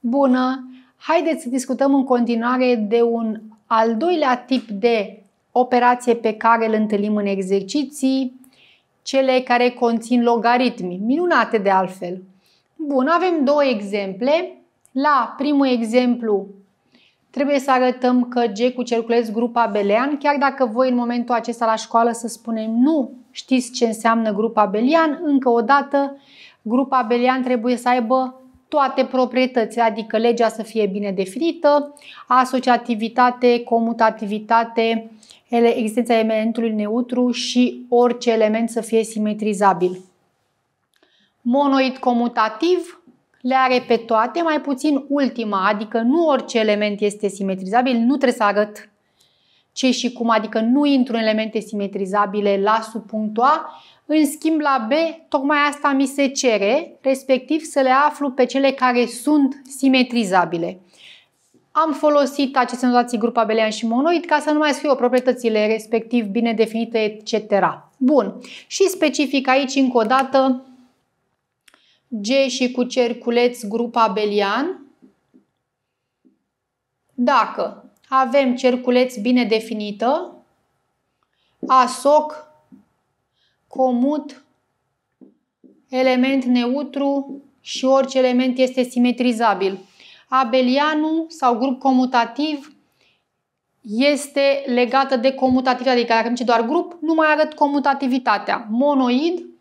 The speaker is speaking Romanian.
bună, haideți să discutăm în continuare de un al doilea tip de operație pe care îl întâlnim în exerciții, cele care conțin logaritmi, minunate de altfel. Bun, avem două exemple. La primul exemplu trebuie să arătăm că G cu cerculeț grupa abelian. chiar dacă voi în momentul acesta la școală să spunem nu știți ce înseamnă grupa abelian, încă o dată grupa abelian trebuie să aibă toate proprietățile, adică legea să fie bine definită, asociativitate, comutativitate, existența elementului neutru și orice element să fie simetrizabil. Monoid comutativ le are pe toate, mai puțin ultima, adică nu orice element este simetrizabil, nu trebuie să arăt ce și cum, adică nu intru în elemente simetrizabile la sub A în schimb la B, tocmai asta mi se cere, respectiv să le aflu pe cele care sunt simetrizabile. Am folosit aceste notații grup abelian și monoid ca să nu mai scriu proprietățile respectiv bine definite, etc. Bun. Și specific aici încă o dată G și cu cerculeț grup abelian. Dacă avem cerculeț bine definită, asoc, comut, element neutru și orice element este simetrizabil. Abelianul sau grup comutativ este legată de comutativitate, adică dacă am doar grup, nu mai arăt comutativitatea. Monoid